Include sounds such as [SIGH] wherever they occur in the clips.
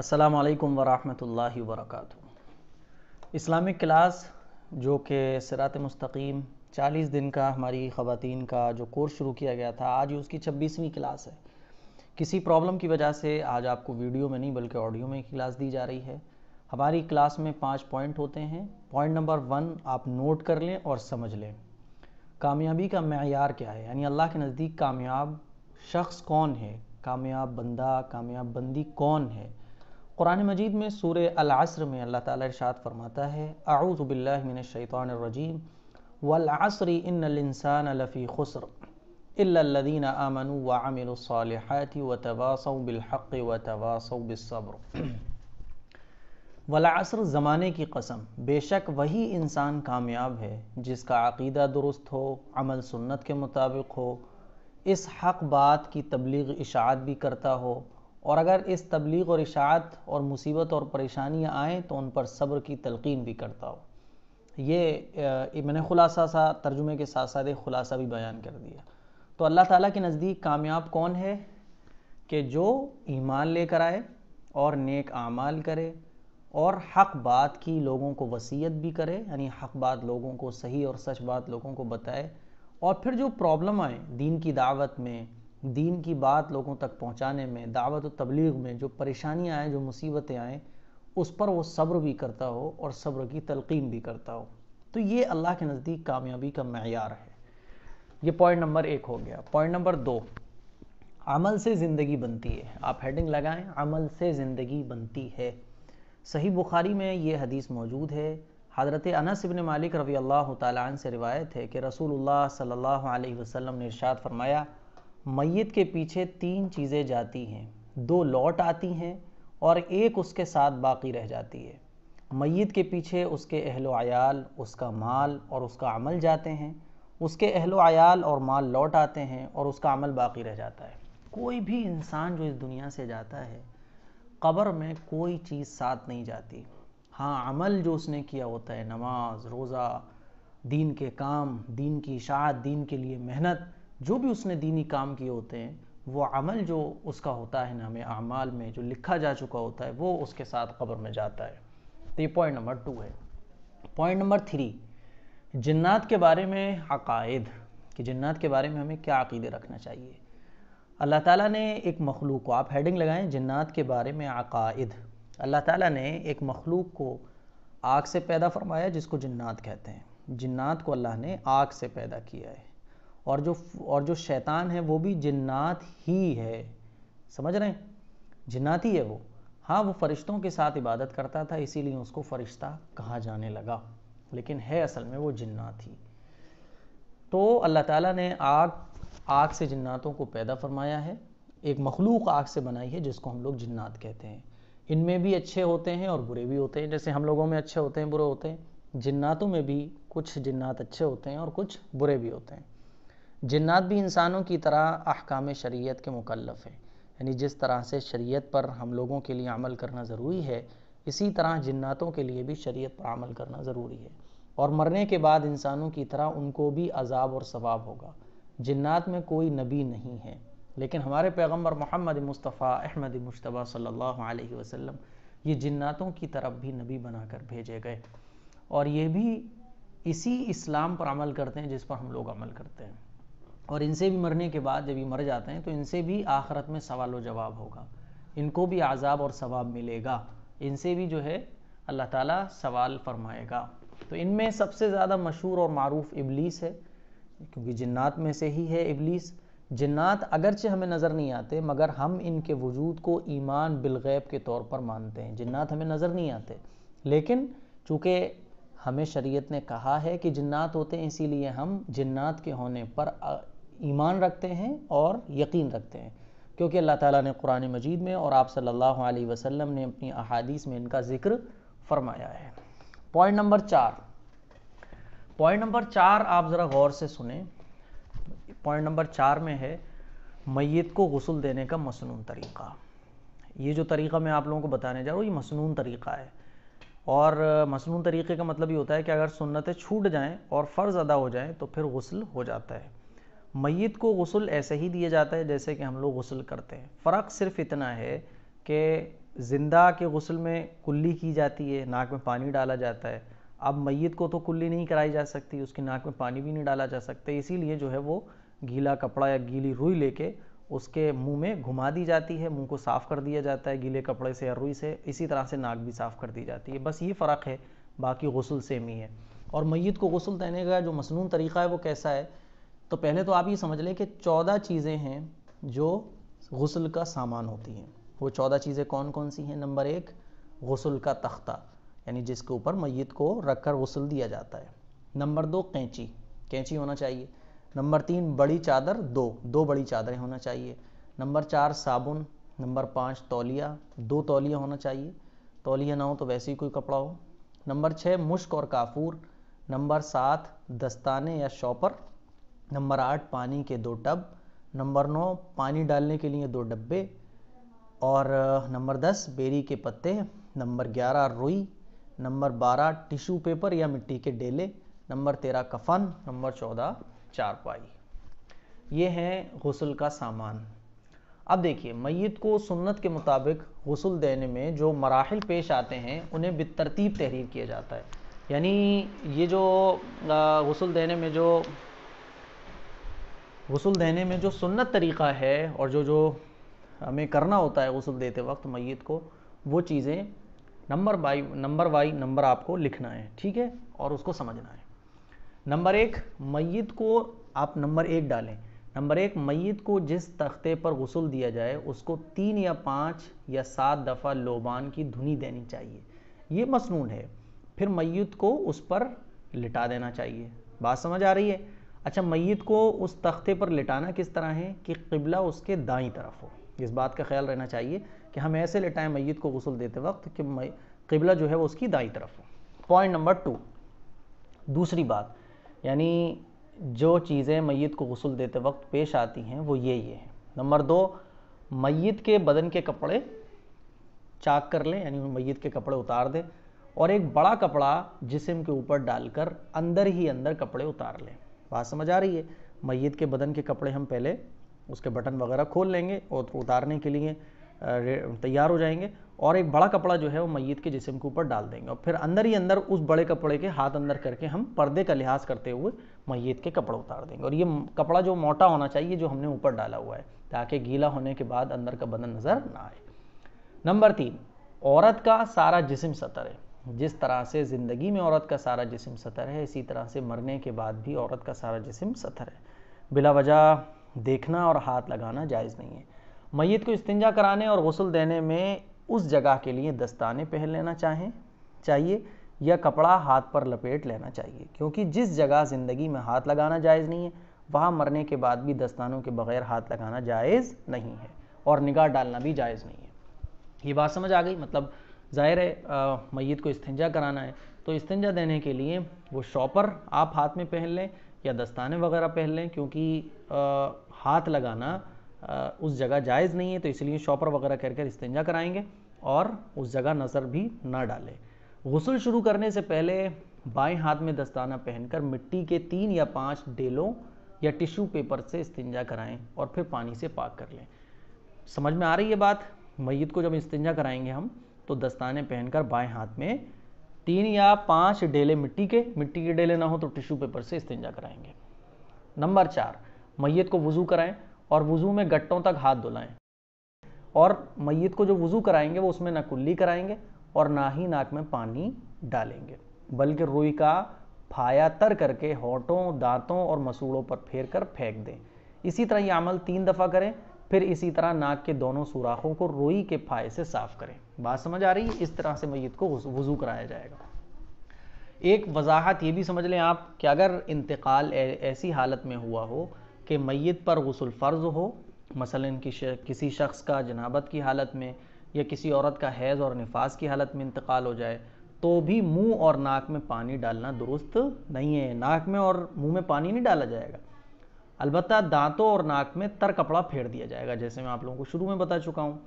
असलकम वरहमल work Islamic class जो कि सरात मस्तकीम चालीस दिन का हमारी ख़वान का जो कोर्स शुरू किया गया था आज उसकी छब्बीसवीं क्लास है किसी प्रॉब्लम की वजह से आज आपको वीडियो में नहीं बल्कि ऑडियो में क्लास दी जा रही है हमारी क्लास में पाँच पॉइंट होते हैं पॉइंट नंबर वन आप नोट कर लें और समझ लें कामयाबी का मैार क्या है यानी अल्लाह के नज़दीक कामयाब शख्स कौन है कामयाब बंदा कामयाब बंदी कौन है कुरान मजीद में सूर अलसर में अल्लाह ताला इरशाद फरमाता है आऊज़बिल्लिनशैतरजीम वलआसरी इनसान लफ़ी खुसर इल्लल्लज़ीन आमनु व अमिलुस्सालिहाति व तवासौ बिलहक़ व तवासौ बिस्सब्र [CLEARS THROAT] वलासर ज़माने की कसम बेशक वही इंसान कामयाब है जिसका अकीदा दुरुस्त हो अमल सुन्नत के मुताबिक हो इस हक बात की तबलीग इशात भी करता हो और अगर इस तबलीग और इशात और मुसीबत और परेशानियाँ आएँ तो उन पर सब्र की तलकिन भी करता हो ये मैंने ख़ुलासा सा तर्जुमे के साथ साथ एक ख़ुलासा भी बयान कर दिया तो अल्लाह ताला के नज़दीक कामयाब कौन है कि जो ईमान लेकर आए और नेक आमाल करे और हक बात की लोगों को वसीयत भी करे यानी हक बात लोगों को सही और सच बात लोगों को बताए और फिर जो प्रॉब्लम आए दीन की दावत में दीन की बात लोगों तक पहुंचाने में दावत तबलीग में जो परेशानियां आएँ जो मुसीबतें आएँ उस पर वो सब्र भी करता हो और सब्र की तलकीन भी करता हो तो ये अल्लाह के नज़दीक कामयाबी का मैार है ये पॉइंट नंबर एक हो गया पॉइंट नंबर दो अमल से ज़िंदगी बनती है आप हेडिंग लगाएं अमल से ज़िंदगी बनती है सही बुखारी में ये हदीस मौजूद है हज़रत अनस इबन मालिक रवी अल्लाह तन से रिवायत है कि रसूल सल्ला वसम ने इरशाद फरमाया मैत के पीछे तीन चीज़ें जाती हैं दो लौट आती हैं और एक उसके साथ बाकी रह जाती है मैत के पीछे उसके अहलो आयाल उसका माल और उसका अमल जाते हैं उसके अहलो आयाल और माल लौट आते हैं और उसका अमल बाकी रह जाता है कोई भी इंसान जो इस दुनिया से जाता है कब्र में कोई चीज़ साथ नहीं जाती हाँ अमल जो उसने किया होता है नमाज रोज़ा दीन के काम दीन की इशात दीन के लिए मेहनत जो भी उसने दीनी काम किए होते हैं वो अमल जो उसका होता है नाम अमाल में जो लिखा जा चुका होता है वो उसके साथ कब्र में जाता है तो ये पॉइंट नंबर टू है पॉइंट नंबर थ्री जन्नात के बारे में अकायद कि जन्नात के बारे में हमें क्या अकीदे रखना चाहिए अल्लाह ताला ने एक मखलूक को आप हेडिंग लगाएं जन्नात के बारे में अकायद अल्लाह ताला ने एक मखलूक को आग से पैदा फरमाया जिसको जन्नात कहते हैं जन्नात को अल्लाह ने आग से पैदा किया है और जो और जो शैतान है वो भी जिन्नात ही है समझ रहे हैं जिन्नात ही है वो हाँ वो फरिश्तों के साथ इबादत करता था इसीलिए उसको फरिश्ता कहा जाने लगा लेकिन है असल में वो जिन्नात ही तो अल्लाह ताला ने आग आग से जिन्नातों को पैदा फरमाया है एक मखलूक आग से बनाई है जिसको हम लोग जिन्नात कहते हैं इनमें भी अच्छे होते हैं और बुरे भी होते हैं जैसे हम लोगों में अच्छे होते हैं बुरे होते हैं जिन्नातों में भी कुछ जिन्नात अच्छे होते हैं और कुछ बुरे भी होते हैं जिन्नात भी इंसानों की तरह अहकाम शरीयत के मुकलफ़ हैं यानी जिस तरह से शरीयत पर हम लोगों के लिए अमल करना ज़रूरी है इसी तरह जिन्नातों के लिए भी शरीयत पर अमल करना ज़रूरी है और मरने के बाद इंसानों की तरह उनको भी अजाब और सवाब होगा जिन्नात में कोई नबी नहीं है लेकिन हमारे पैगम्बर मोहम्मद मुस्तफ़ा अहमद मुशतबा सल्लल्लाहु अलैहि वसल्लम ये जिन्नातों की तरफ भी नबी बनाकर भेजे गए और ये भी इसी इस्लाम पर अमल करते हैं जिस पर हम लोग अमल करते हैं और इनसे भी मरने के बाद जब ये मर जाते हैं तो इनसे भी आखरत में सवाल जवाब होगा इनको भी आज़ाब और सवाब मिलेगा इनसे भी जो है अल्लाह ताला सवाल फरमाएगा तो इनमें सबसे ज़्यादा मशहूर और मरूफ इबलीस है क्योंकि जन्नात में से ही है इबलीस जन्ात अगरचे हमें नज़र नहीं आते मगर हम इनके वजूद को ईमान बिलगैब के तौर पर मानते हैं जन्ात हमें नज़र नहीं आते लेकिन चूँकि हमें शरीयत ने कहा है कि जन्नात होते हैं इसीलिए हम जन्नात के होने पर ईमान रखते हैं और यकीन रखते हैं क्योंकि अल्लाह ताला ने कुरान मजीद में और आप सल्लल्लाहु अलैहि वसल्लम ने अपनी अहादीस में इनका जिक्र फरमाया है पॉइंट नंबर चार पॉइंट नंबर चार आप ज़रा गौर से सुने पॉइंट नंबर चार में है मैत को गसल देने का मसनून तरीक़ा ये जो तरीक़ा मैं आप लोगों को बताने जा रहा हूँ ये मसनून तरीक़ा है और मसनून तरीक़े का मतलब ये होता है कि अगर सुन्नतें छूट जाएँ और फ़र्ज़ अदा हो जाएँ तो फिर गसल हो जाता है मैत को गसल ऐसे ही दिया जाता है जैसे कि हम लोग गसल करते हैं फ़र्क सिर्फ इतना है कि ज़िंदा के गसल में कुल्ली की जाती है नाक में पानी डाला जाता है अब मैत को तो कुल्ली नहीं कराई जा सकती उसकी नाक में पानी भी नहीं डाला जा सकता इसीलिए जो है वो गीला कपड़ा या गीली रुई लेके उसके मुंह में घुमा दी जाती है मुंह को साफ़ कर दिया जाता है गीले कपड़े से या रुई से इसी तरह से नाक भी साफ़ कर दी जाती है बस ये फ़र्क है बाकी गसल सेम ही है और मैत को गसल देने का जो मसनू तरीक़ा है वो कैसा है तो पहले तो आप ये समझ लें कि चौदह चीज़ें हैं जो गसल का सामान होती हैं वो चौदह चीज़ें कौन कौन सी हैं नंबर एक गसल का तख्ता यानी जिसके ऊपर मैत को रख कर गसल दिया जाता है नंबर दो कैंची कैंची होना चाहिए नंबर तीन बड़ी चादर दो दो बड़ी चादरें होना चाहिए नंबर चार साबुन नंबर पाँच तौलिया दो तौलिया होना चाहिए तौलिया ना हो तो वैसे ही कोई कपड़ा हो नंबर छः मुश्क और काफूर नंबर सात दस्ताने या शॉपर नंबर आठ पानी के दो टब नंबर नौ पानी डालने के लिए दो डब्बे और नंबर दस बेरी के पत्ते नंबर ग्यारह रुई नंबर बारह टिश्यू पेपर या मिट्टी के डेले नंबर तेरह कफन नंबर चौदह चारपाई ये है गसल का सामान अब देखिए मैत को सुन्नत के मुताबिक गसल देने में जो मराहल पेश आते हैं उन्हें बेतरतीब तहरीर किया जाता है यानी ये जो गसल देने में जो गसल देने में जो सुन्नत तरीक़ा है और जो जो हमें करना होता है गसल देते वक्त मैत को वो चीज़ें नंबर बाई नंबर वाई नंबर आपको लिखना है ठीक है और उसको समझना है नंबर एक मैत को आप नंबर एक डालें नंबर एक मैत को जिस तख्ते पर गसल दिया जाए उसको तीन या पाँच या सात दफ़ा लोबान की धुनी देनी चाहिए ये मसनून है फिर मैत को उस पर लिटा देना चाहिए बात समझ आ रही है अच्छा मैत को उस तख्ते पर लिटाना किस तरह है कि किबला उसके दाई तरफ हो इस बात का ख्याल रहना चाहिए कि हम ऐसे लिटाएं मैत को गसल देते वक्त कि किबला जो है वो उसकी दाई तरफ हो पॉइंट नंबर टू दूसरी बात यानी जो चीज़ें मैत को गसल देते वक्त पेश आती हैं वो ये ये हैं नंबर दो मैत के बदन के कपड़े चाक कर लें यानी मैत के कपड़े उतार दें और एक बड़ा कपड़ा जिसम के ऊपर डालकर अंदर ही अंदर कपड़े उतार लें बात समझ आ रही है मैत के बदन के कपड़े हम पहले उसके बटन वगैरह खोल लेंगे और उतारने के लिए तैयार हो जाएंगे और एक बड़ा कपड़ा जो है वो मैत के जिसम के ऊपर डाल देंगे और फिर अंदर ही अंदर उस बड़े कपड़े के हाथ अंदर करके हम पर्दे का लिहाज करते हुए मैत के कपड़े उतार देंगे और ये कपड़ा जो मोटा होना चाहिए जो हमने ऊपर डाला हुआ है ताकि गीला होने के बाद अंदर का बदन नज़र ना आए नंबर तीन औरत का सारा जिसम सतर है जिस तरह से ज़िंदगी में औरत का सारा जिसम सतर है इसी तरह से मरने के बाद भी औरत का सारा जिसम सतर है बिला वजह देखना और हाथ लगाना जायज़ नहीं है मैत को इस्तंजा कराने और गसल देने में उस जगह के लिए दस्ताने पहन लेना चाहें चाहिए या कपड़ा हाथ पर लपेट लेना चाहिए क्योंकि जिस जगह ज़िंदगी में हाथ लगाना जायज़ नहीं है वहाँ मरने के बाद भी दस्तानों के बगैर हाथ लगाना जायज़ नहीं है और निगाह डालना भी जायज़ नहीं है ये बात समझ आ गई मतलब ज़ाहिर है मैत को इस्तंजा कराना है तो इस्तंजा देने के लिए वो शॉपर आप हाथ में पहन लें या दस्ताने वगैरह पहन लें क्योंकि आ, हाथ लगाना आ, उस जगह जायज़ नहीं है तो इसलिए शॉपर वगैरह कर कर इस्तंजा कराएंगे और उस जगह नज़र भी ना डालें गसल शुरू करने से पहले बाएं हाथ में दस्ताना पहनकर मिट्टी के तीन या पाँच डेलों या टिश्यू पेपर से इस्तंजा कराएं और फिर पानी से पाक कर लें समझ में आ रही है बात मैत को जब इस्तंजा कराएंगे हम तो दस्ताने पहनकर बाएं हाथ में तीन या पांच डेले मिट्टी के मिट्टी के डेले ना हो तो टिश्यू पेपर से इस्तेंजा कराएंगे नंबर चार मैयत को वज़ू कराएं और वज़ू में गट्टों तक हाथ धुलाएं और मैयत को जो वज़ू कराएंगे वो उसमें ना कुल्ली कराएंगे और ना ही नाक में पानी डालेंगे बल्कि रुई का फाया तर करके होठों दांतों और मसूड़ों पर फेर कर फेंक दें इसी तरह ये अमल तीन दफ़ा करें फिर इसी तरह नाक के दोनों सुराखों को रुई के फाये से साफ करें बात समझ आ रही है इस तरह से मैत को वज़ू कराया जाएगा एक वजाहत ये भी समझ लें आप कि अगर इंतकाल ऐसी हालत में हुआ हो कि मैत पर गसल फ़र्ज़ हो मसलन कि किसी शख्स का जनाबत की हालत में या किसी औरत का हैज़ और नफास की हालत में इंतकाल हो जाए तो भी मुंह और नाक में पानी डालना दुरुस्त नहीं है नाक में और मुंह में पानी नहीं डाला जाएगा अलबत्त दांतों और नाक में तर कपड़ा फेर दिया जाएगा जैसे मैं आप लोगों को शुरू में बता चुका हूँ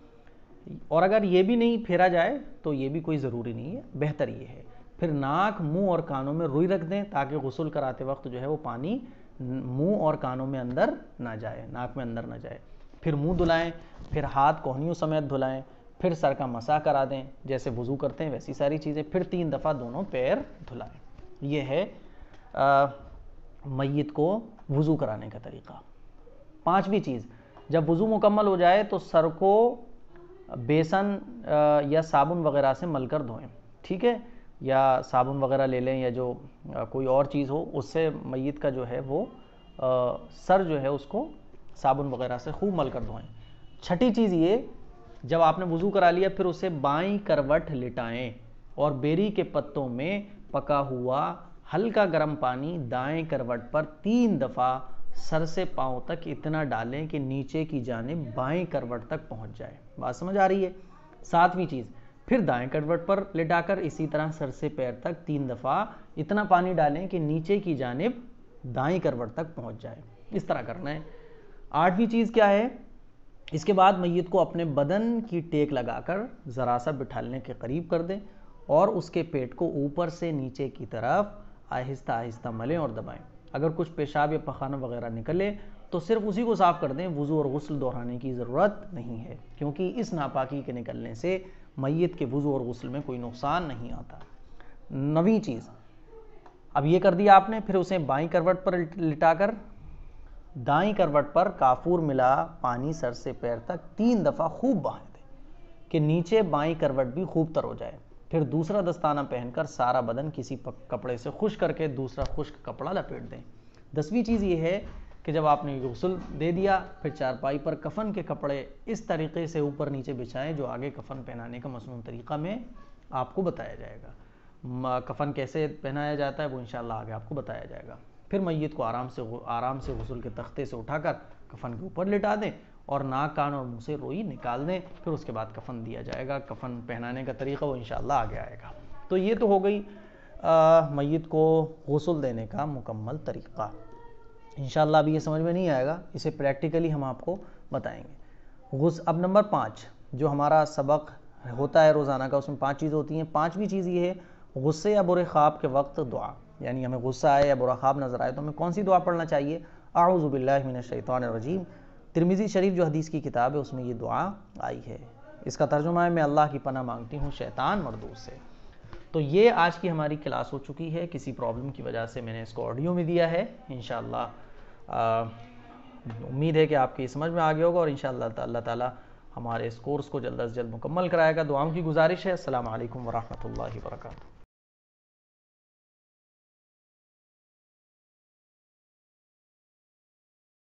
और अगर ये भी नहीं फेरा जाए तो ये भी कोई ज़रूरी नहीं है बेहतर ये है फिर नाक मुंह और कानों में रुई रख दें ताकि गसल कराते वक्त जो है वो पानी मुंह और कानों में अंदर ना जाए नाक में अंदर ना जाए फिर मुंह धुलाएं फिर हाथ कोहनियों समेत धुलाएं फिर सर का मसा करा दें जैसे वज़ू करते हैं वैसी सारी चीज़ें फिर तीन दफ़ा दोनों पैर धुलाएं यह है मैत को वज़ू कराने का तरीका पाँचवीं चीज़ जब वज़ू मुकम्मल हो जाए तो सर को बेसन या साबुन वगैरह से मलकर धोएं ठीक है या साबुन वगैरह ले लें या जो कोई और चीज़ हो उससे मैत का जो है वो सर जो है उसको साबुन वगैरह से खूब मल कर धोएं छठी चीज़ ये जब आपने वज़ू करा लिया फिर उसे बाई करवट लिटाएं और बेरी के पत्तों में पका हुआ हल्का गर्म पानी दाएं करवट पर तीन दफ़ा सर से पाँव तक इतना डालें कि नीचे की जाने बाएं करवट तक पहुंच जाए बात समझ आ रही है सातवीं चीज़ फिर दाएं करवट पर लिटाकर इसी तरह सर से पैर तक तीन दफ़ा इतना पानी डालें कि नीचे की जानब दाएं करवट तक पहुंच जाए इस तरह करना है आठवीं चीज़ क्या है इसके बाद मैत को अपने बदन की टेक लगाकर ज़रा सा बिठालने के करीब कर दें और उसके पेट को ऊपर से नीचे की तरफ आहिस्ता आहिस्ता मलें और दबाएं अगर कुछ पेशाब या पखाना वगैरह निकले तो सिर्फ उसी को साफ़ कर दें वज़ू और गसल दोहराने की ज़रूरत नहीं है क्योंकि इस नापाकी के निकलने से मैत के वज़ू और गसल में कोई नुकसान नहीं आता नवी चीज़ अब ये कर दिया आपने फिर उसे बाई करवट पर लिटाकर दाई करवट पर काफूर मिला पानी सर से पैर तक तीन दफ़ा खूब बहाए दें कि नीचे बाई करवट भी खूब तर हो जाए फिर दूसरा दस्ताना पहनकर सारा बदन किसी कपड़े से खुश करके दूसरा खुश्क कपड़ा लपेट दें दसवीं चीज़ ये है कि जब आपने गसल दे दिया फिर चारपाई पर कफन के कपड़े इस तरीके से ऊपर नीचे बिछाएं जो आगे कफन पहनाने का मसनू तरीक़ा में आपको बताया जाएगा कफन कैसे पहनाया जाता है वो इन आगे आपको बताया जाएगा फिर मैत को आराम से आराम से गसल के तख्ते से उठाकर कफन के ऊपर लिटा दें और नाक कान और मुँह से रोई निकाल दें फिर उसके बाद कफन दिया जाएगा कफन पहनाने का तरीका वो इन आगे आएगा तो ये तो हो गई मैत को गसल देने का मुकम्मल तरीक़ा इन अभी ये समझ में नहीं आएगा इसे प्रैक्टिकली हम आपको बताएंगे गुस अब नंबर पाँच जो हमारा सबक होता है रोज़ाना का उसमें पाँच चीज़ होती हैं पाँचवीं चीज़ ये है गुस्से या बुरे ख्वाब के वक्त दुआ यानी हमें गुस्सा आए या बुरा ख्वाब नज़र आए तो हमें कौन सी दुआ पढ़ना चाहिए शैतानजीम तिरमिज़ी शरीफ जो हदीस की किताब है उसमें ये दुआ आई है इसका तर्जुमा है मैं अल्लाह की पना मांगती हूँ शैतान मरदूस से तो ये आज की हमारी क्लास हो चुकी है किसी प्रॉब्लम की वजह से मैंने इसको ऑडियो में दिया है इन उम्मीद है कि आपकी समझ में आ गया होगा और इन अल्लाह ताला हमारे इस कोर्स को जल्द अज जल्द मुकम्मल कराएगा दुआओं की गुजारिश है असल वरहमल वर्का